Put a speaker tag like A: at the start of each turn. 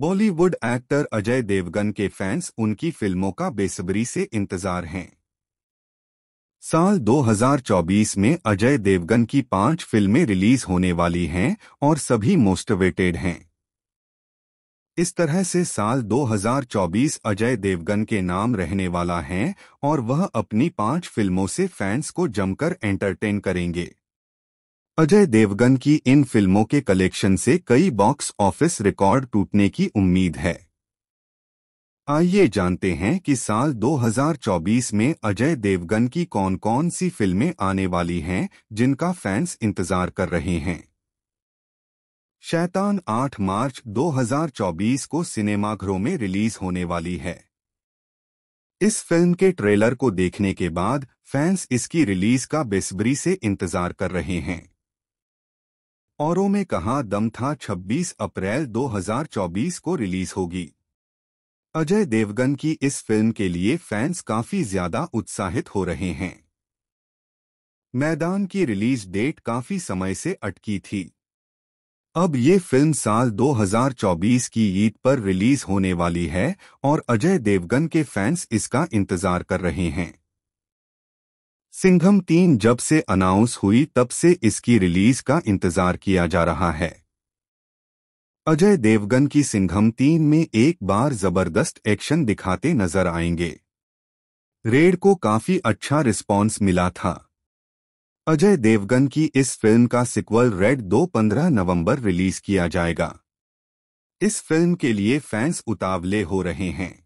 A: Bollywood actor Ajay Devgan के fans उनकी फिल्मों का बेसब्री से इंतजार हैं साल 2024 में अजय देवगन की पांच फिल्में रिलीज होने वाली हैं और सभी मोस्टिवेटेड हैं इस तरह से साल 2024 अजय देवगन के नाम रहने वाला है और वह अपनी पांच फिल्मों से फैंस को जमकर एंटरटेन करेंगे अजय देवगन की इन फिल्मों के कलेक्शन से कई बॉक्स ऑफिस रिकॉर्ड टूटने की उम्मीद है आइए जानते हैं कि साल 2024 में अजय देवगन की कौन कौन सी फिल्में आने वाली हैं जिनका फैंस इंतजार कर रहे हैं शैतान 8 मार्च 2024 को सिनेमाघरों में रिलीज होने वाली है इस फिल्म के ट्रेलर को देखने के बाद फैंस इसकी रिलीज का बेसब्री से इंतजार कर रहे हैं औरों में कहा दम था 26 अप्रैल 2024 को रिलीज होगी अजय देवगन की इस फिल्म के लिए फैंस काफी ज्यादा उत्साहित हो रहे हैं मैदान की रिलीज डेट काफी समय से अटकी थी अब ये फिल्म साल 2024 की ईद पर रिलीज होने वाली है और अजय देवगन के फैंस इसका इंतजार कर रहे हैं सिंघम तीन जब से अनाउंस हुई तब से इसकी रिलीज का इंतजार किया जा रहा है अजय देवगन की सिंघम तीन में एक बार जबरदस्त एक्शन दिखाते नजर आएंगे रेड को काफी अच्छा रिस्पांस मिला था अजय देवगन की इस फिल्म का सिक्वल रेड दो पंद्रह नवंबर रिलीज किया जाएगा इस फिल्म के लिए फैंस उतावले हो रहे हैं